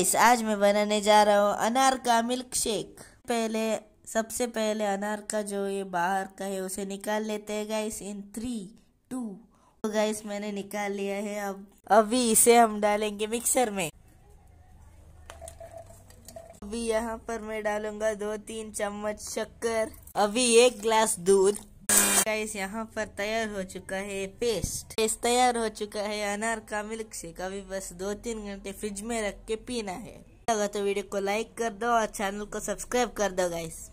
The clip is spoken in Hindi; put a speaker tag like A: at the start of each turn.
A: इस आज मैं बनाने जा रहा हूँ अनार का मिल्क शेक पहले सबसे पहले अनार का जो ये बाहर का है उसे निकाल लेते हैं गाइस इन थ्री टू तो गाइस मैंने निकाल लिया है अब अभी इसे हम डालेंगे मिक्सर में अभी यहाँ पर मैं डालूंगा दो तीन चम्मच शक्कर अभी एक ग्लास दूध गाइस यहाँ पर तैयार हो चुका है पेस्ट पेस्ट तैयार हो चुका है अनार का मिल्क शेक अभी बस दो तीन घंटे फ्रिज में रख के पीना है लगा तो वीडियो को लाइक कर दो और चैनल को सब्सक्राइब कर दो गाइस